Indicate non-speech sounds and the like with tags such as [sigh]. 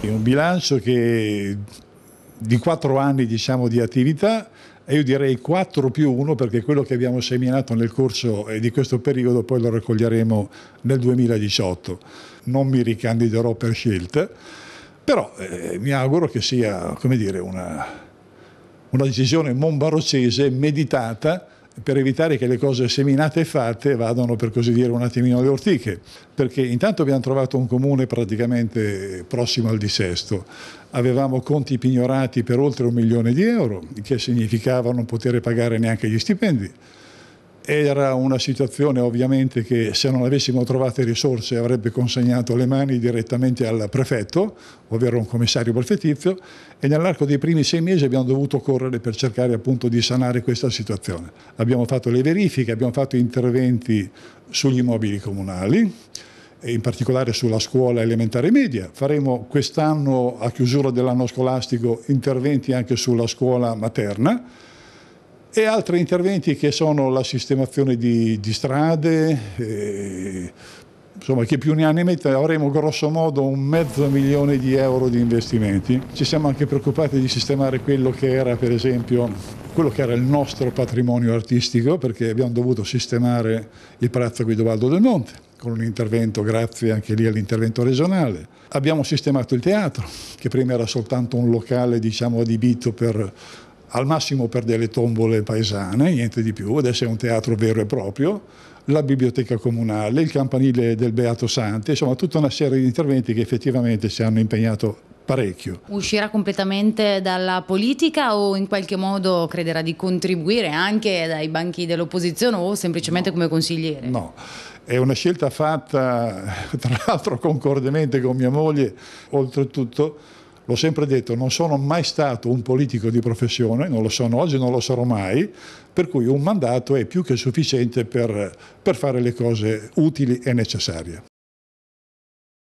È un bilancio che di quattro anni diciamo, di attività e io direi 4 più 1 perché quello che abbiamo seminato nel corso eh, di questo periodo poi lo raccoglieremo nel 2018. Non mi ricandiderò per scelta, però eh, mi auguro che sia dire, una, una decisione monbarocese, meditata, per evitare che le cose seminate e fatte vadano per così dire un attimino alle ortiche, perché intanto abbiamo trovato un comune praticamente prossimo al dissesto, avevamo conti pignorati per oltre un milione di euro, che significava non poter pagare neanche gli stipendi. Era una situazione ovviamente che se non avessimo trovate risorse avrebbe consegnato le mani direttamente al prefetto, ovvero a un commissario prefettizio, e nell'arco dei primi sei mesi abbiamo dovuto correre per cercare appunto di sanare questa situazione. Abbiamo fatto le verifiche, abbiamo fatto interventi sugli immobili comunali, in particolare sulla scuola elementare media. Faremo quest'anno, a chiusura dell'anno scolastico, interventi anche sulla scuola materna e altri interventi che sono la sistemazione di, di strade, e, insomma chi più ne ha ne mette avremo grosso modo un mezzo milione di euro di investimenti. Ci siamo anche preoccupati di sistemare quello che era per esempio quello che era il nostro patrimonio artistico perché abbiamo dovuto sistemare il Palazzo Guidobaldo del Monte con un intervento grazie anche lì all'intervento regionale. Abbiamo sistemato il teatro che prima era soltanto un locale diciamo adibito per al massimo per delle tombole paesane, niente di più, adesso è un teatro vero e proprio, la biblioteca comunale, il campanile del Beato Santi, insomma tutta una serie di interventi che effettivamente si hanno impegnato parecchio. Uscirà completamente dalla politica o in qualche modo crederà di contribuire anche dai banchi dell'opposizione o semplicemente no, come consigliere? No, è una scelta fatta [laughs] tra l'altro concordemente con mia moglie, oltretutto l'ho sempre detto, non sono mai stato un politico di professione, non lo sono oggi, non lo sarò mai, per cui un mandato è più che sufficiente per, per fare le cose utili e necessarie.